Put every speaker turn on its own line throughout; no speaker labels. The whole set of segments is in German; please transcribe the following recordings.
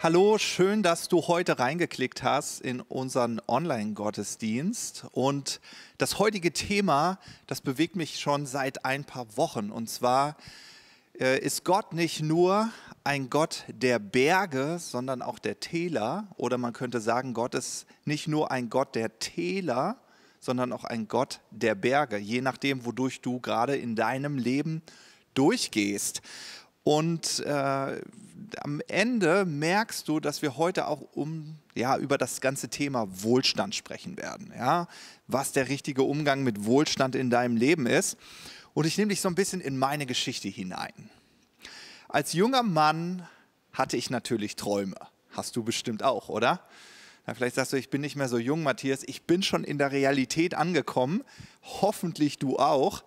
Hallo, schön, dass du heute reingeklickt hast in unseren Online-Gottesdienst. Und das heutige Thema, das bewegt mich schon seit ein paar Wochen. Und zwar äh, ist Gott nicht nur ein Gott der Berge, sondern auch der Täler. Oder man könnte sagen, Gott ist nicht nur ein Gott der Täler, sondern auch ein Gott der Berge, je nachdem, wodurch du gerade in deinem Leben durchgehst. Und äh, am Ende merkst du, dass wir heute auch um, ja, über das ganze Thema Wohlstand sprechen werden. Ja? Was der richtige Umgang mit Wohlstand in deinem Leben ist. Und ich nehme dich so ein bisschen in meine Geschichte hinein. Als junger Mann hatte ich natürlich Träume. Hast du bestimmt auch, oder? Na, vielleicht sagst du, ich bin nicht mehr so jung, Matthias. Ich bin schon in der Realität angekommen. Hoffentlich du auch.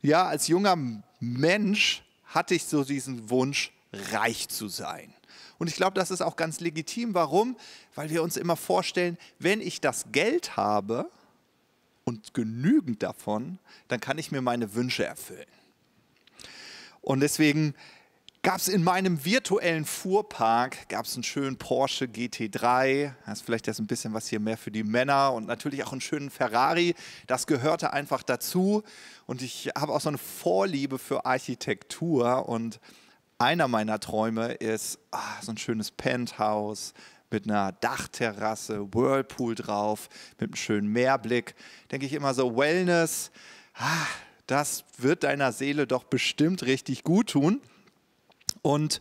Ja, als junger Mensch hatte ich so diesen Wunsch, reich zu sein. Und ich glaube, das ist auch ganz legitim. Warum? Weil wir uns immer vorstellen, wenn ich das Geld habe und genügend davon, dann kann ich mir meine Wünsche erfüllen. Und deswegen gab es in meinem virtuellen Fuhrpark gab's einen schönen Porsche GT3. Das ist vielleicht jetzt ein bisschen was hier mehr für die Männer und natürlich auch einen schönen Ferrari. Das gehörte einfach dazu. Und ich habe auch so eine Vorliebe für Architektur. Und einer meiner Träume ist ach, so ein schönes Penthouse mit einer Dachterrasse, Whirlpool drauf, mit einem schönen Meerblick. Denke ich immer so, Wellness, ach, das wird deiner Seele doch bestimmt richtig gut tun. Und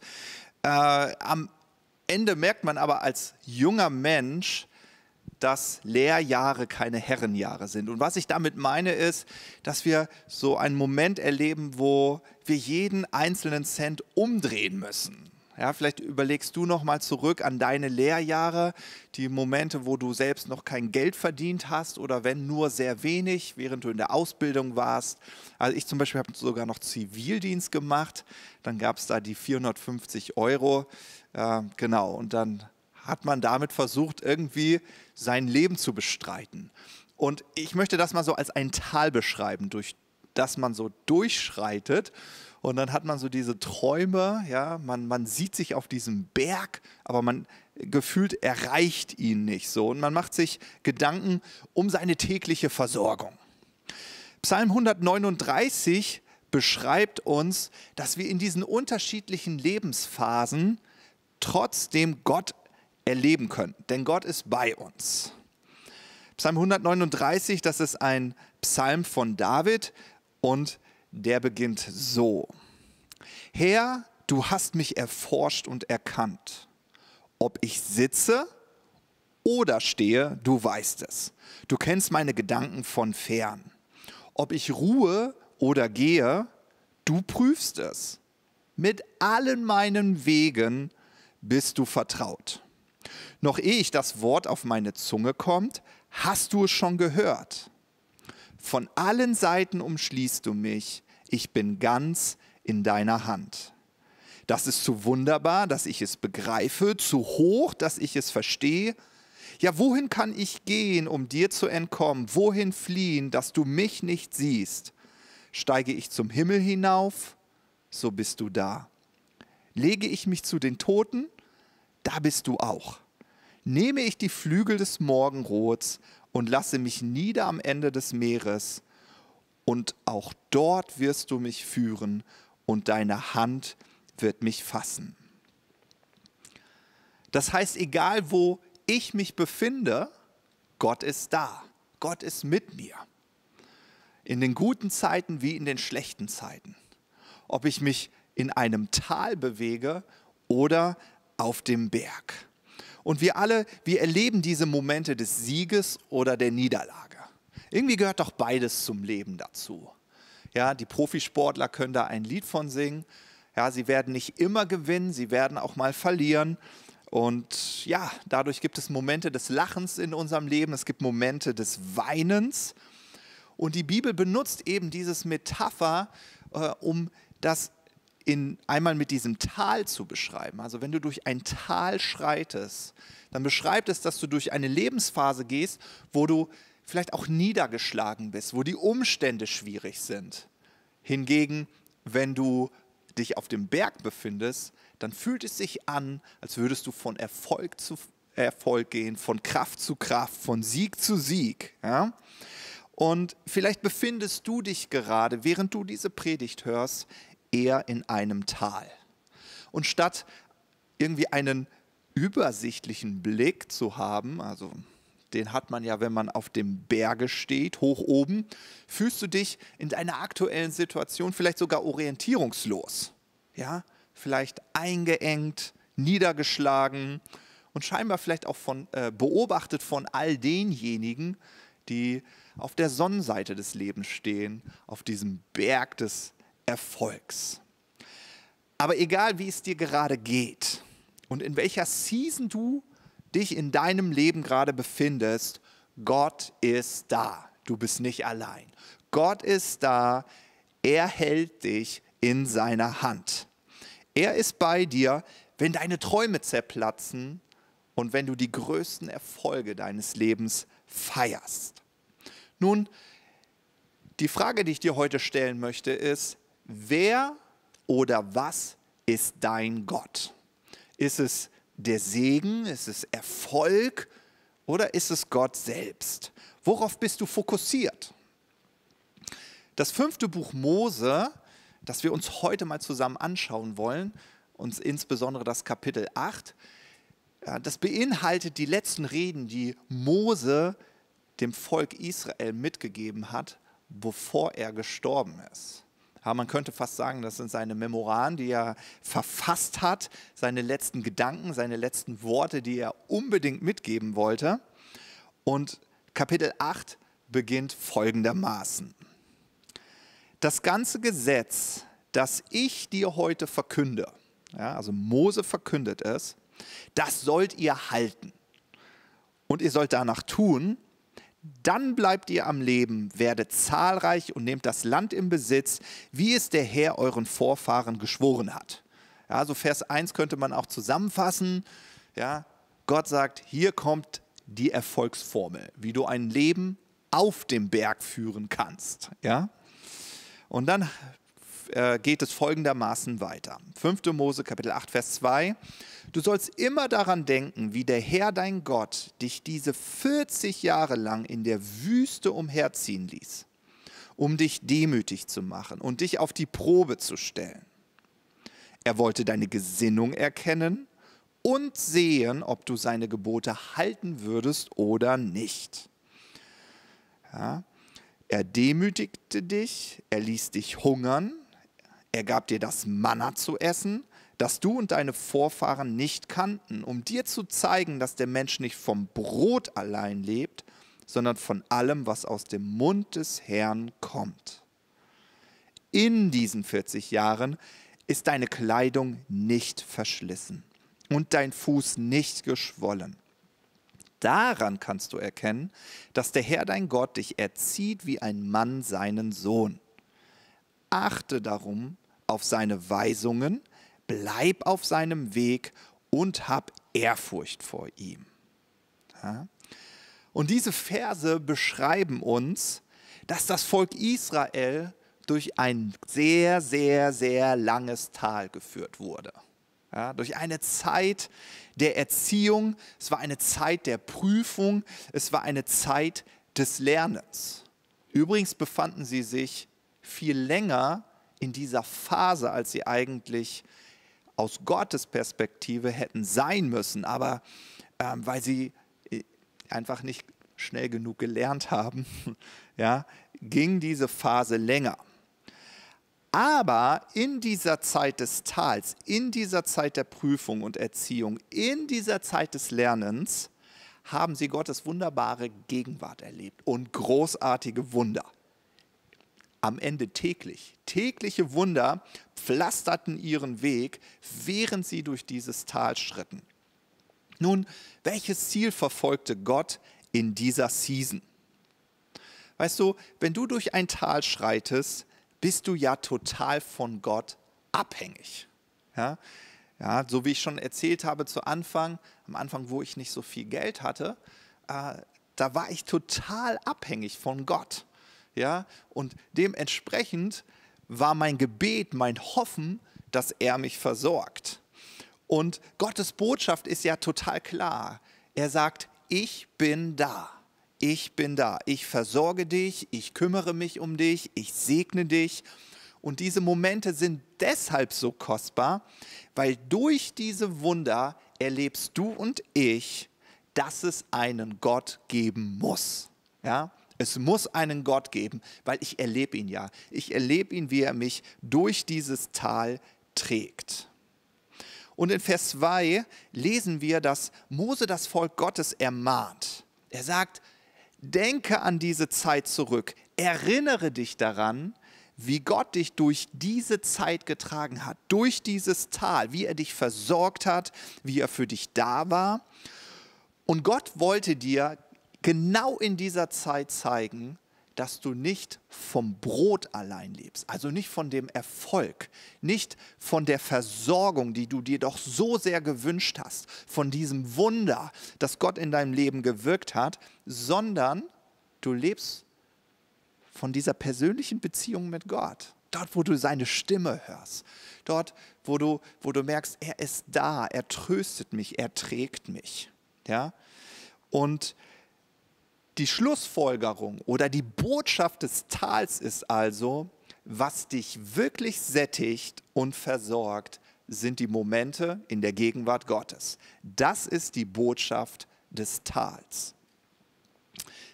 äh, am Ende merkt man aber als junger Mensch, dass Lehrjahre keine Herrenjahre sind. Und was ich damit meine, ist, dass wir so einen Moment erleben, wo wir jeden einzelnen Cent umdrehen müssen. Ja, vielleicht überlegst du noch mal zurück an deine Lehrjahre, die Momente, wo du selbst noch kein Geld verdient hast oder wenn nur sehr wenig, während du in der Ausbildung warst. Also ich zum Beispiel habe sogar noch Zivildienst gemacht. Dann gab es da die 450 Euro. Äh, genau, und dann hat man damit versucht, irgendwie sein Leben zu bestreiten. Und ich möchte das mal so als ein Tal beschreiben, durch dass man so durchschreitet. Und dann hat man so diese Träume, ja, man, man sieht sich auf diesem Berg, aber man gefühlt erreicht ihn nicht so. Und man macht sich Gedanken um seine tägliche Versorgung. Psalm 139 beschreibt uns, dass wir in diesen unterschiedlichen Lebensphasen trotzdem Gott erleben können. Denn Gott ist bei uns. Psalm 139, das ist ein Psalm von David und der beginnt so. Herr, du hast mich erforscht und erkannt. Ob ich sitze oder stehe, du weißt es. Du kennst meine Gedanken von fern. Ob ich ruhe oder gehe, du prüfst es. Mit allen meinen Wegen bist du vertraut. Noch ehe ich das Wort auf meine Zunge kommt, hast du es schon gehört. Von allen Seiten umschließt du mich. Ich bin ganz in deiner Hand. Das ist zu wunderbar, dass ich es begreife, zu hoch, dass ich es verstehe. Ja, wohin kann ich gehen, um dir zu entkommen? Wohin fliehen, dass du mich nicht siehst? Steige ich zum Himmel hinauf, so bist du da. Lege ich mich zu den Toten, da bist du auch. Nehme ich die Flügel des Morgenrots und lasse mich nieder am Ende des Meeres, und auch dort wirst du mich führen, und deine Hand wird mich fassen. Das heißt, egal wo ich mich befinde, Gott ist da. Gott ist mit mir. In den guten Zeiten wie in den schlechten Zeiten. Ob ich mich in einem Tal bewege oder auf dem Berg. Und wir alle, wir erleben diese Momente des Sieges oder der Niederlage. Irgendwie gehört doch beides zum Leben dazu. Ja, die Profisportler können da ein Lied von singen. Ja, sie werden nicht immer gewinnen, sie werden auch mal verlieren. Und ja, dadurch gibt es Momente des Lachens in unserem Leben, es gibt Momente des Weinens. Und die Bibel benutzt eben dieses Metapher, äh, um das in, einmal mit diesem Tal zu beschreiben. Also wenn du durch ein Tal schreitest, dann beschreibt es, dass du durch eine Lebensphase gehst, wo du vielleicht auch niedergeschlagen bist, wo die Umstände schwierig sind. Hingegen, wenn du dich auf dem Berg befindest, dann fühlt es sich an, als würdest du von Erfolg zu Erfolg gehen, von Kraft zu Kraft, von Sieg zu Sieg. Ja? Und vielleicht befindest du dich gerade, während du diese Predigt hörst, eher in einem Tal. Und statt irgendwie einen übersichtlichen Blick zu haben, also den hat man ja, wenn man auf dem Berge steht, hoch oben, fühlst du dich in deiner aktuellen Situation vielleicht sogar orientierungslos. Ja, vielleicht eingeengt, niedergeschlagen und scheinbar vielleicht auch von, äh, beobachtet von all denjenigen, die auf der Sonnenseite des Lebens stehen, auf diesem Berg des Erfolgs. Aber egal, wie es dir gerade geht und in welcher Season du dich in deinem Leben gerade befindest, Gott ist da. Du bist nicht allein. Gott ist da. Er hält dich in seiner Hand. Er ist bei dir, wenn deine Träume zerplatzen und wenn du die größten Erfolge deines Lebens feierst. Nun, die Frage, die ich dir heute stellen möchte, ist, wer oder was ist dein Gott? Ist es der Segen? Ist es Erfolg? Oder ist es Gott selbst? Worauf bist du fokussiert? Das fünfte Buch Mose, das wir uns heute mal zusammen anschauen wollen, uns insbesondere das Kapitel 8, das beinhaltet die letzten Reden, die Mose dem Volk Israel mitgegeben hat, bevor er gestorben ist. Aber man könnte fast sagen, das sind seine Memoranen, die er verfasst hat, seine letzten Gedanken, seine letzten Worte, die er unbedingt mitgeben wollte. Und Kapitel 8 beginnt folgendermaßen. Das ganze Gesetz, das ich dir heute verkünde, ja, also Mose verkündet es, das sollt ihr halten. Und ihr sollt danach tun, dann bleibt ihr am Leben, werdet zahlreich und nehmt das Land in Besitz, wie es der Herr euren Vorfahren geschworen hat. Ja, so Vers 1 könnte man auch zusammenfassen. Ja, Gott sagt, hier kommt die Erfolgsformel, wie du ein Leben auf dem Berg führen kannst. Ja? Und dann äh, geht es folgendermaßen weiter. 5. Mose Kapitel 8, Vers 2. Du sollst immer daran denken, wie der Herr dein Gott dich diese 40 Jahre lang in der Wüste umherziehen ließ, um dich demütig zu machen und dich auf die Probe zu stellen. Er wollte deine Gesinnung erkennen und sehen, ob du seine Gebote halten würdest oder nicht. Ja. Er demütigte dich, er ließ dich hungern, er gab dir das Manna zu essen das du und deine Vorfahren nicht kannten, um dir zu zeigen, dass der Mensch nicht vom Brot allein lebt, sondern von allem, was aus dem Mund des Herrn kommt. In diesen 40 Jahren ist deine Kleidung nicht verschlissen und dein Fuß nicht geschwollen. Daran kannst du erkennen, dass der Herr dein Gott dich erzieht wie ein Mann seinen Sohn. Achte darum auf seine Weisungen bleib auf seinem Weg und hab Ehrfurcht vor ihm. Ja? Und diese Verse beschreiben uns, dass das Volk Israel durch ein sehr, sehr, sehr langes Tal geführt wurde. Ja, durch eine Zeit der Erziehung, es war eine Zeit der Prüfung, es war eine Zeit des Lernens. Übrigens befanden sie sich viel länger in dieser Phase, als sie eigentlich aus Gottes Perspektive hätten sein müssen, aber ähm, weil sie äh, einfach nicht schnell genug gelernt haben, ja, ging diese Phase länger. Aber in dieser Zeit des Tals, in dieser Zeit der Prüfung und Erziehung, in dieser Zeit des Lernens haben sie Gottes wunderbare Gegenwart erlebt und großartige Wunder am Ende täglich. Tägliche Wunder pflasterten ihren Weg, während sie durch dieses Tal schritten. Nun, welches Ziel verfolgte Gott in dieser Season? Weißt du, wenn du durch ein Tal schreitest, bist du ja total von Gott abhängig. Ja? Ja, so wie ich schon erzählt habe zu Anfang, am Anfang, wo ich nicht so viel Geld hatte, äh, da war ich total abhängig von Gott. Ja? Und dementsprechend war mein Gebet, mein Hoffen, dass er mich versorgt. Und Gottes Botschaft ist ja total klar. Er sagt, ich bin da. Ich bin da. Ich versorge dich, ich kümmere mich um dich, ich segne dich. Und diese Momente sind deshalb so kostbar, weil durch diese Wunder erlebst du und ich, dass es einen Gott geben muss. Ja? Es muss einen Gott geben, weil ich erlebe ihn ja. Ich erlebe ihn, wie er mich durch dieses Tal trägt. Und in Vers 2 lesen wir, dass Mose das Volk Gottes ermahnt. Er sagt, denke an diese Zeit zurück, erinnere dich daran, wie Gott dich durch diese Zeit getragen hat, durch dieses Tal, wie er dich versorgt hat, wie er für dich da war. Und Gott wollte dir genau in dieser Zeit zeigen, dass du nicht vom Brot allein lebst, also nicht von dem Erfolg, nicht von der Versorgung, die du dir doch so sehr gewünscht hast, von diesem Wunder, das Gott in deinem Leben gewirkt hat, sondern du lebst von dieser persönlichen Beziehung mit Gott. Dort, wo du seine Stimme hörst, dort, wo du, wo du merkst, er ist da, er tröstet mich, er trägt mich. Ja? Und die Schlussfolgerung oder die Botschaft des Tals ist also, was dich wirklich sättigt und versorgt, sind die Momente in der Gegenwart Gottes. Das ist die Botschaft des Tals.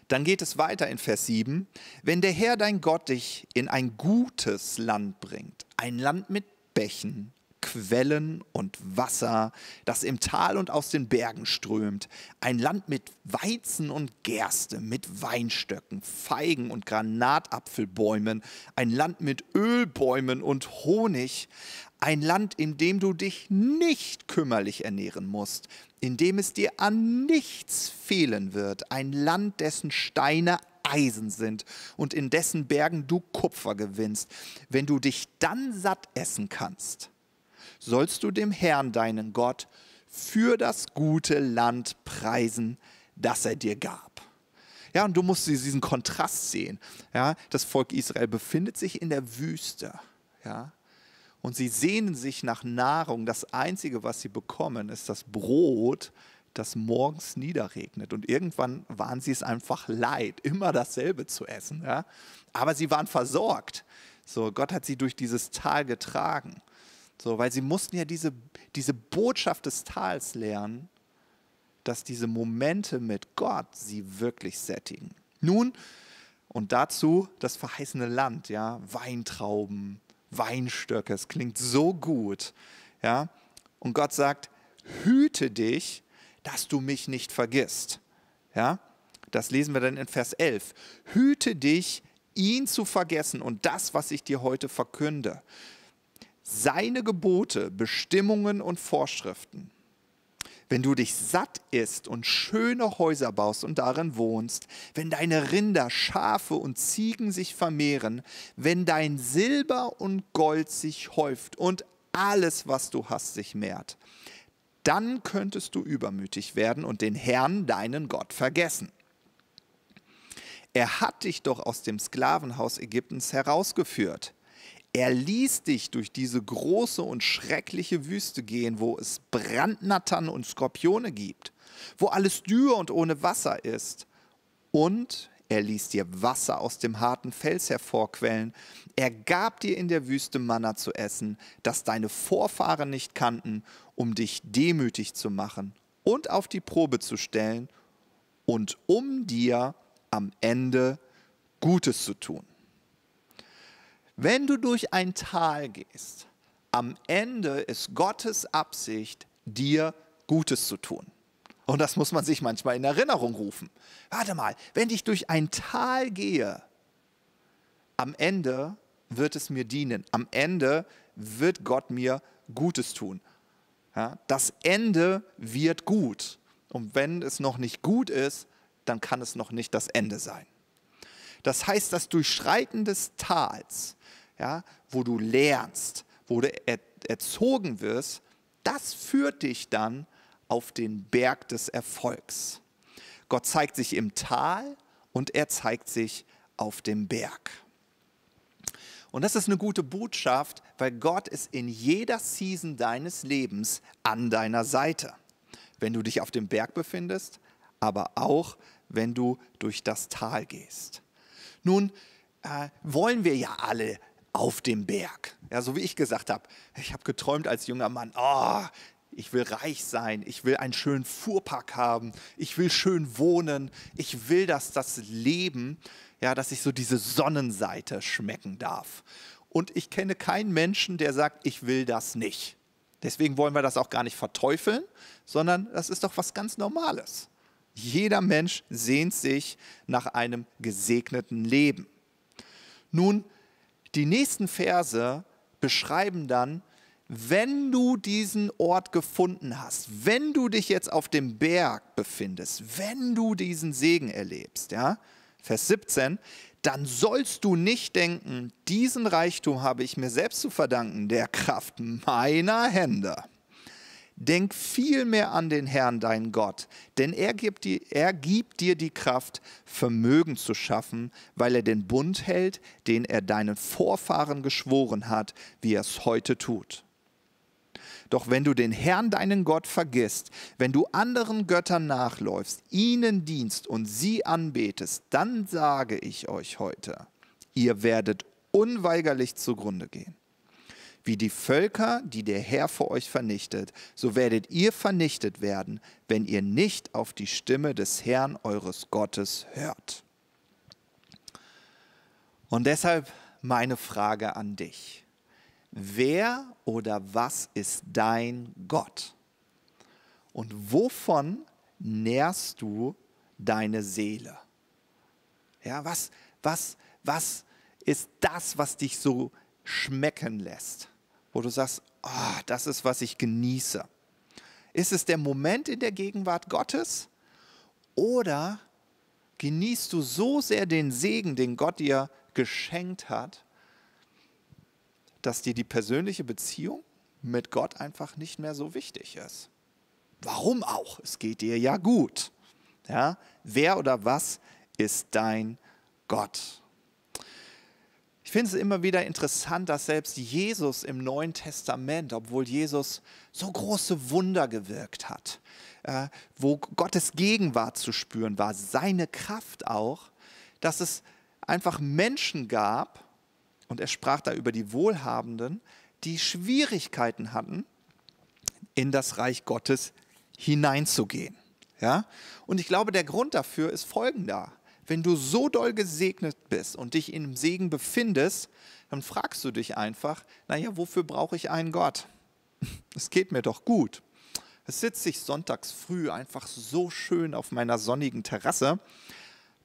Dann geht es weiter in Vers 7. Wenn der Herr dein Gott dich in ein gutes Land bringt, ein Land mit Bächen, Quellen und Wasser, das im Tal und aus den Bergen strömt, ein Land mit Weizen und Gerste, mit Weinstöcken, Feigen und Granatapfelbäumen, ein Land mit Ölbäumen und Honig, ein Land, in dem du dich nicht kümmerlich ernähren musst, in dem es dir an nichts fehlen wird, ein Land, dessen Steine Eisen sind und in dessen Bergen du Kupfer gewinnst, wenn du dich dann satt essen kannst sollst du dem Herrn, deinen Gott, für das gute Land preisen, das er dir gab. Ja, und du musst diesen Kontrast sehen. Ja, das Volk Israel befindet sich in der Wüste. Ja, und sie sehnen sich nach Nahrung. Das Einzige, was sie bekommen, ist das Brot, das morgens niederregnet. Und irgendwann waren sie es einfach leid, immer dasselbe zu essen. Ja? Aber sie waren versorgt. So, Gott hat sie durch dieses Tal getragen. So, weil sie mussten ja diese, diese Botschaft des Tals lernen, dass diese Momente mit Gott sie wirklich sättigen. Nun, und dazu das verheißene Land, ja, Weintrauben, Weinstöcke, es klingt so gut, ja. Und Gott sagt, hüte dich, dass du mich nicht vergisst, ja. Das lesen wir dann in Vers 11. Hüte dich, ihn zu vergessen und das, was ich dir heute verkünde seine Gebote, Bestimmungen und Vorschriften. Wenn du dich satt isst und schöne Häuser baust und darin wohnst, wenn deine Rinder, Schafe und Ziegen sich vermehren, wenn dein Silber und Gold sich häuft und alles, was du hast, sich mehrt, dann könntest du übermütig werden und den Herrn, deinen Gott, vergessen. Er hat dich doch aus dem Sklavenhaus Ägyptens herausgeführt er ließ dich durch diese große und schreckliche Wüste gehen, wo es Brandnattern und Skorpione gibt, wo alles dürr und ohne Wasser ist. Und er ließ dir Wasser aus dem harten Fels hervorquellen. Er gab dir in der Wüste Manna zu essen, das deine Vorfahren nicht kannten, um dich demütig zu machen und auf die Probe zu stellen und um dir am Ende Gutes zu tun. Wenn du durch ein Tal gehst, am Ende ist Gottes Absicht, dir Gutes zu tun. Und das muss man sich manchmal in Erinnerung rufen. Warte mal, wenn ich durch ein Tal gehe, am Ende wird es mir dienen. Am Ende wird Gott mir Gutes tun. Ja, das Ende wird gut. Und wenn es noch nicht gut ist, dann kann es noch nicht das Ende sein. Das heißt, das Durchschreiten des Tals, ja, wo du lernst, wo du er erzogen wirst, das führt dich dann auf den Berg des Erfolgs. Gott zeigt sich im Tal und er zeigt sich auf dem Berg. Und das ist eine gute Botschaft, weil Gott ist in jeder Season deines Lebens an deiner Seite. Wenn du dich auf dem Berg befindest, aber auch wenn du durch das Tal gehst. Nun äh, wollen wir ja alle auf dem Berg. Ja, so wie ich gesagt habe, ich habe geträumt als junger Mann, oh, ich will reich sein, ich will einen schönen Fuhrpark haben, ich will schön wohnen, ich will, dass das Leben, ja, dass ich so diese Sonnenseite schmecken darf. Und ich kenne keinen Menschen, der sagt, ich will das nicht. Deswegen wollen wir das auch gar nicht verteufeln, sondern das ist doch was ganz Normales. Jeder Mensch sehnt sich nach einem gesegneten Leben. Nun, die nächsten Verse beschreiben dann, wenn du diesen Ort gefunden hast, wenn du dich jetzt auf dem Berg befindest, wenn du diesen Segen erlebst, ja, Vers 17, dann sollst du nicht denken, diesen Reichtum habe ich mir selbst zu verdanken, der Kraft meiner Hände. Denk viel mehr an den Herrn, dein Gott, denn er gibt, dir, er gibt dir die Kraft, Vermögen zu schaffen, weil er den Bund hält, den er deinen Vorfahren geschworen hat, wie er es heute tut. Doch wenn du den Herrn, deinen Gott, vergisst, wenn du anderen Göttern nachläufst, ihnen dienst und sie anbetest, dann sage ich euch heute, ihr werdet unweigerlich zugrunde gehen wie die Völker, die der Herr vor euch vernichtet, so werdet ihr vernichtet werden, wenn ihr nicht auf die Stimme des Herrn eures Gottes hört. Und deshalb meine Frage an dich. Wer oder was ist dein Gott? Und wovon nährst du deine Seele? Ja, was, was, was ist das, was dich so schmecken lässt? wo du sagst, oh, das ist, was ich genieße? Ist es der Moment in der Gegenwart Gottes oder genießt du so sehr den Segen, den Gott dir geschenkt hat, dass dir die persönliche Beziehung mit Gott einfach nicht mehr so wichtig ist? Warum auch? Es geht dir ja gut. Ja? Wer oder was ist dein Gott? Ich finde es immer wieder interessant, dass selbst Jesus im Neuen Testament, obwohl Jesus so große Wunder gewirkt hat, äh, wo Gottes Gegenwart zu spüren war, seine Kraft auch, dass es einfach Menschen gab, und er sprach da über die Wohlhabenden, die Schwierigkeiten hatten, in das Reich Gottes hineinzugehen. Ja? Und ich glaube, der Grund dafür ist folgender. Wenn du so doll gesegnet bist und dich im Segen befindest, dann fragst du dich einfach, naja, wofür brauche ich einen Gott? Es geht mir doch gut. Es sitze ich sonntags früh einfach so schön auf meiner sonnigen Terrasse.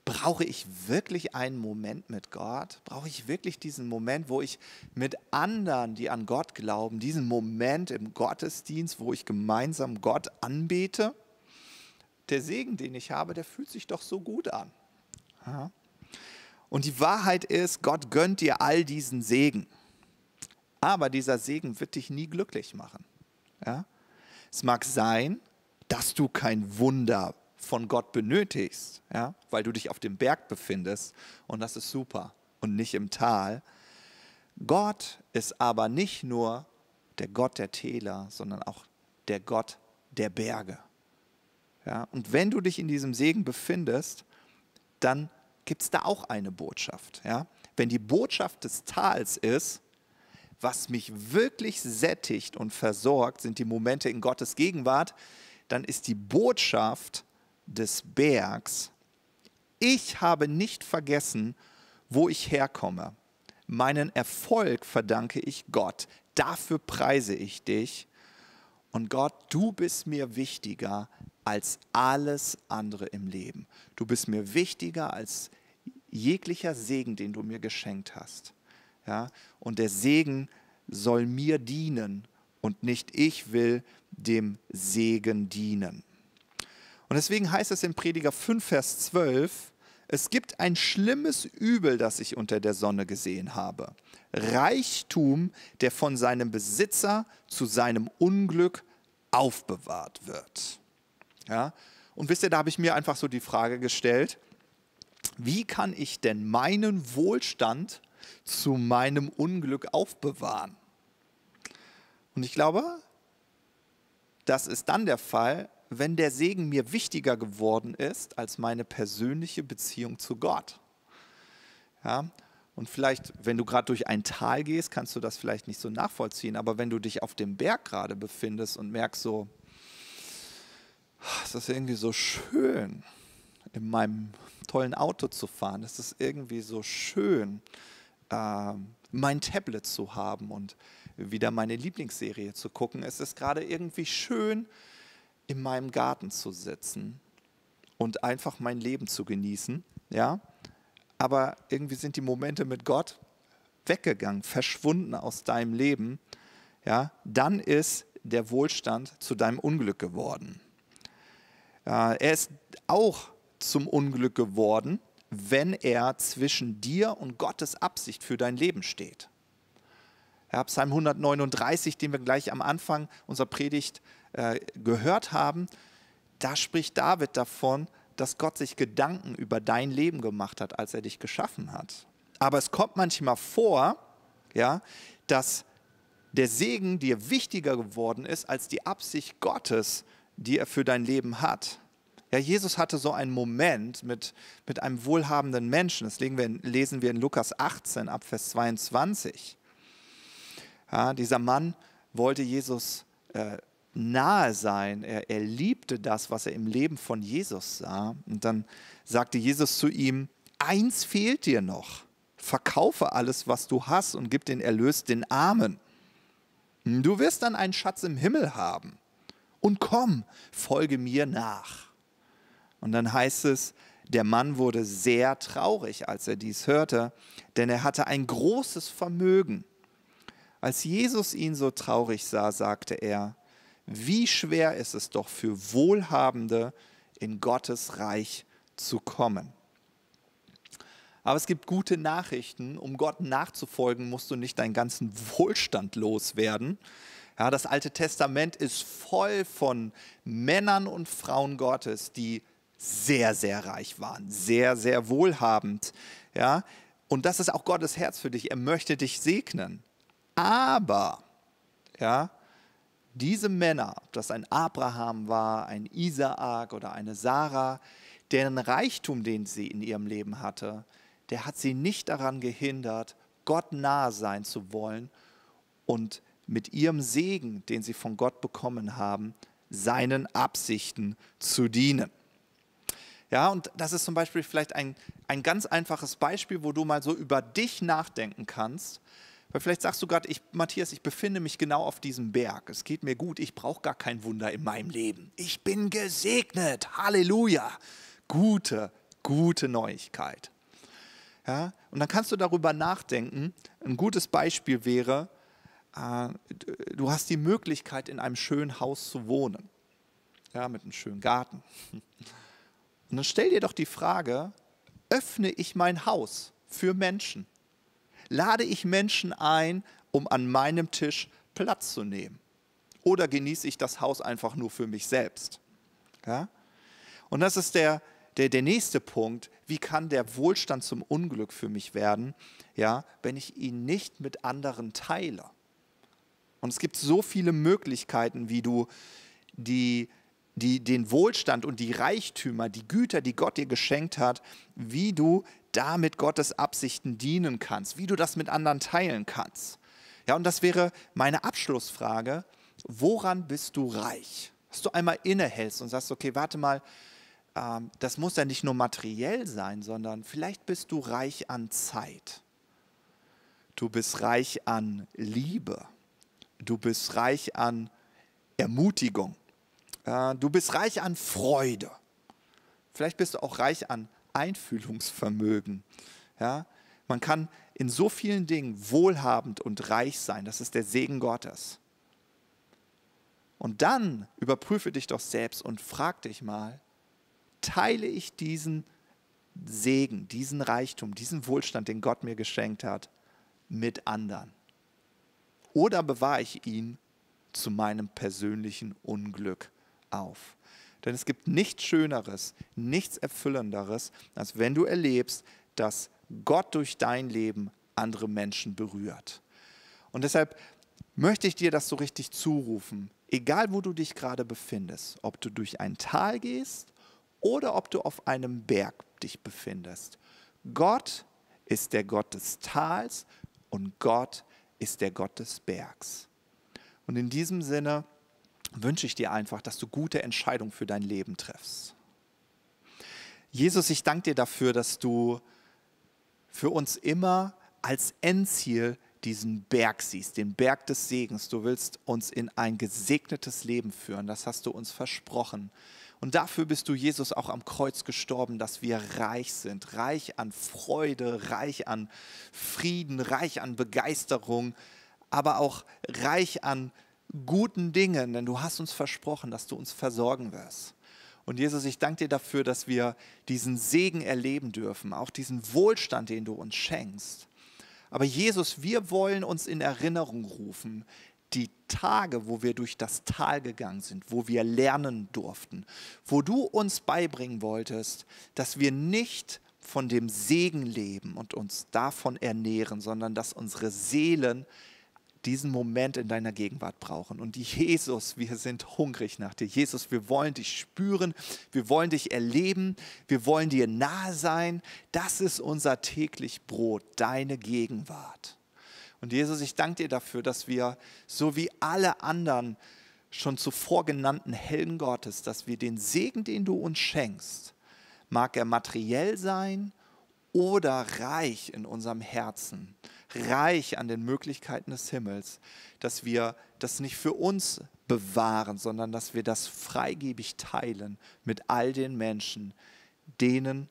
Brauche ich wirklich einen Moment mit Gott? Brauche ich wirklich diesen Moment, wo ich mit anderen, die an Gott glauben, diesen Moment im Gottesdienst, wo ich gemeinsam Gott anbete? Der Segen, den ich habe, der fühlt sich doch so gut an. Und die Wahrheit ist, Gott gönnt dir all diesen Segen. Aber dieser Segen wird dich nie glücklich machen. Ja? Es mag sein, dass du kein Wunder von Gott benötigst, ja? weil du dich auf dem Berg befindest und das ist super und nicht im Tal. Gott ist aber nicht nur der Gott der Täler, sondern auch der Gott der Berge. Ja? Und wenn du dich in diesem Segen befindest, dann gibt es da auch eine Botschaft. Ja? Wenn die Botschaft des Tals ist, was mich wirklich sättigt und versorgt, sind die Momente in Gottes Gegenwart, dann ist die Botschaft des Bergs, ich habe nicht vergessen, wo ich herkomme. Meinen Erfolg verdanke ich Gott. Dafür preise ich dich. Und Gott, du bist mir wichtiger als alles andere im Leben. Du bist mir wichtiger als jeglicher Segen, den du mir geschenkt hast. Ja? Und der Segen soll mir dienen und nicht ich will dem Segen dienen. Und deswegen heißt es im Prediger 5, Vers 12, es gibt ein schlimmes Übel, das ich unter der Sonne gesehen habe. Reichtum, der von seinem Besitzer zu seinem Unglück aufbewahrt wird. Ja? Und wisst ihr, da habe ich mir einfach so die Frage gestellt, wie kann ich denn meinen Wohlstand zu meinem Unglück aufbewahren? Und ich glaube, das ist dann der Fall, wenn der Segen mir wichtiger geworden ist als meine persönliche Beziehung zu Gott. Ja? Und vielleicht, wenn du gerade durch ein Tal gehst, kannst du das vielleicht nicht so nachvollziehen, aber wenn du dich auf dem Berg gerade befindest und merkst so, Ah, es ist irgendwie so schön, in meinem tollen Auto zu fahren. Es ist irgendwie so schön, äh, mein Tablet zu haben und wieder meine Lieblingsserie zu gucken. Es ist gerade irgendwie schön, in meinem Garten zu sitzen und einfach mein Leben zu genießen. Ja? Aber irgendwie sind die Momente mit Gott weggegangen, verschwunden aus deinem Leben. Ja? Dann ist der Wohlstand zu deinem Unglück geworden. Äh, er ist auch zum Unglück geworden, wenn er zwischen dir und Gottes Absicht für dein Leben steht. Ja, Psalm 139, den wir gleich am Anfang unserer Predigt äh, gehört haben, da spricht David davon, dass Gott sich Gedanken über dein Leben gemacht hat, als er dich geschaffen hat. Aber es kommt manchmal vor, ja, dass der Segen dir wichtiger geworden ist als die Absicht Gottes die er für dein Leben hat. Ja, Jesus hatte so einen Moment mit, mit einem wohlhabenden Menschen. Das wir lesen wir in Lukas 18 ab Vers 22. Ja, dieser Mann wollte Jesus äh, nahe sein. Er, er liebte das, was er im Leben von Jesus sah. Und dann sagte Jesus zu ihm, eins fehlt dir noch. Verkaufe alles, was du hast und gib den Erlös den Armen. Du wirst dann einen Schatz im Himmel haben und komm, folge mir nach. Und dann heißt es, der Mann wurde sehr traurig, als er dies hörte, denn er hatte ein großes Vermögen. Als Jesus ihn so traurig sah, sagte er, wie schwer ist es doch für Wohlhabende, in Gottes Reich zu kommen. Aber es gibt gute Nachrichten. Um Gott nachzufolgen, musst du nicht deinen ganzen Wohlstand loswerden. Ja, das Alte Testament ist voll von Männern und Frauen Gottes, die sehr, sehr reich waren, sehr, sehr wohlhabend. Ja? Und das ist auch Gottes Herz für dich. Er möchte dich segnen. Aber, ja, diese Männer, ob das ein Abraham war, ein Isaak oder eine Sarah, deren Reichtum, den sie in ihrem Leben hatte, der hat sie nicht daran gehindert, Gott nahe sein zu wollen und mit ihrem Segen, den sie von Gott bekommen haben, seinen Absichten zu dienen. Ja, und das ist zum Beispiel vielleicht ein, ein ganz einfaches Beispiel, wo du mal so über dich nachdenken kannst. Weil vielleicht sagst du gerade, ich, Matthias, ich befinde mich genau auf diesem Berg. Es geht mir gut, ich brauche gar kein Wunder in meinem Leben. Ich bin gesegnet. Halleluja. Gute, gute Neuigkeit. Ja? Und dann kannst du darüber nachdenken. Ein gutes Beispiel wäre, äh, du hast die Möglichkeit, in einem schönen Haus zu wohnen, ja, mit einem schönen Garten. Und dann stell dir doch die Frage, öffne ich mein Haus für Menschen? Lade ich Menschen ein, um an meinem Tisch Platz zu nehmen? Oder genieße ich das Haus einfach nur für mich selbst? Ja? Und das ist der, der, der nächste Punkt. Wie kann der Wohlstand zum Unglück für mich werden, ja, wenn ich ihn nicht mit anderen teile? Und es gibt so viele Möglichkeiten, wie du die, die, den Wohlstand und die Reichtümer, die Güter, die Gott dir geschenkt hat, wie du damit Gottes Absichten dienen kannst, wie du das mit anderen teilen kannst. Ja, und das wäre meine Abschlussfrage. Woran bist du reich? Dass du einmal innehältst und sagst, okay, warte mal, ähm, das muss ja nicht nur materiell sein, sondern vielleicht bist du reich an Zeit. Du bist reich an Liebe du bist reich an Ermutigung, äh, du bist reich an Freude, vielleicht bist du auch reich an Einfühlungsvermögen. Ja? Man kann in so vielen Dingen wohlhabend und reich sein, das ist der Segen Gottes. Und dann überprüfe dich doch selbst und frag dich mal, teile ich diesen Segen, diesen Reichtum, diesen Wohlstand, den Gott mir geschenkt hat, mit anderen? oder bewahre ich ihn zu meinem persönlichen Unglück auf? Denn es gibt nichts Schöneres, nichts Erfüllenderes, als wenn du erlebst, dass Gott durch dein Leben andere Menschen berührt. Und deshalb möchte ich dir das so richtig zurufen, egal wo du dich gerade befindest, ob du durch ein Tal gehst oder ob du auf einem Berg dich befindest. Gott ist der Gott des Tals und Gott ist ist der Gott des Bergs. Und in diesem Sinne wünsche ich dir einfach, dass du gute Entscheidungen für dein Leben triffst. Jesus, ich danke dir dafür, dass du für uns immer als Endziel diesen Berg siehst, den Berg des Segens. Du willst uns in ein gesegnetes Leben führen. Das hast du uns versprochen. Und dafür bist du, Jesus, auch am Kreuz gestorben, dass wir reich sind. Reich an Freude, reich an Frieden, reich an Begeisterung, aber auch reich an guten Dingen. Denn du hast uns versprochen, dass du uns versorgen wirst. Und Jesus, ich danke dir dafür, dass wir diesen Segen erleben dürfen, auch diesen Wohlstand, den du uns schenkst. Aber Jesus, wir wollen uns in Erinnerung rufen, die Tage, wo wir durch das Tal gegangen sind, wo wir lernen durften, wo du uns beibringen wolltest, dass wir nicht von dem Segen leben und uns davon ernähren, sondern dass unsere Seelen diesen Moment in deiner Gegenwart brauchen. Und Jesus, wir sind hungrig nach dir. Jesus, wir wollen dich spüren, wir wollen dich erleben, wir wollen dir nahe sein. Das ist unser täglich Brot, deine Gegenwart. Und Jesus, ich danke dir dafür, dass wir, so wie alle anderen schon zuvor genannten Helden Gottes, dass wir den Segen, den du uns schenkst, mag er materiell sein oder reich in unserem Herzen, reich an den Möglichkeiten des Himmels, dass wir das nicht für uns bewahren, sondern dass wir das freigebig teilen mit all den Menschen, denen,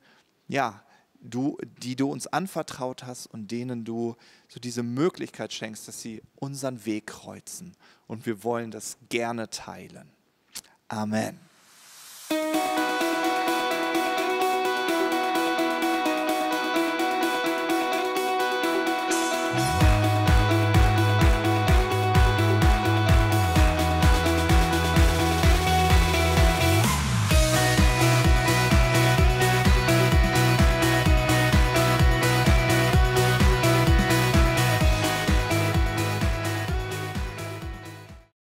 ja, du, die du uns anvertraut hast und denen du so diese Möglichkeit schenkst, dass sie unseren Weg kreuzen. Und wir wollen das gerne teilen. Amen.